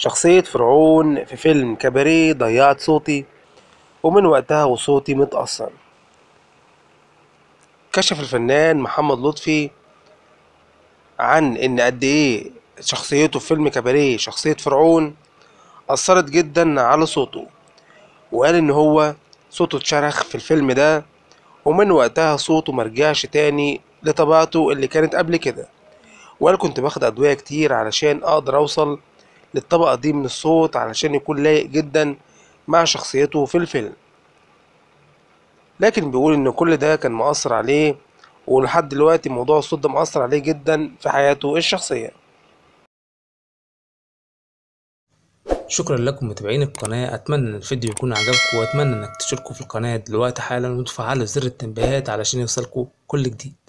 شخصية فرعون في فيلم كباريه ضيعت صوتي ومن وقتها وصوتي متأثر كشف الفنان محمد لطفي عن ان قد ايه شخصيته في فيلم كباريه شخصية فرعون أثرت جدا على صوته وقال ان هو صوته اتشرخ في الفيلم ده ومن وقتها صوته مرجعش تاني لطبيعته اللي كانت قبل كده وقال كنت باخد ادوية كتير علشان اقدر اوصل للطبقة دي من الصوت علشان يكون لايق جدا مع شخصيته في الفيلم لكن بيقول ان كل ده كان مأثر عليه ولحد دلوقتي موضوع الصوت ده مأثر عليه جدا في حياته الشخصية شكرا لكم متابعين القناة اتمنى ان الفيديو يكون عجبكم واتمنى انك تشتركوا في القناة دلوقتي حالا وتفعلوا زر التنبيهات علشان يوصلكوا كل جديد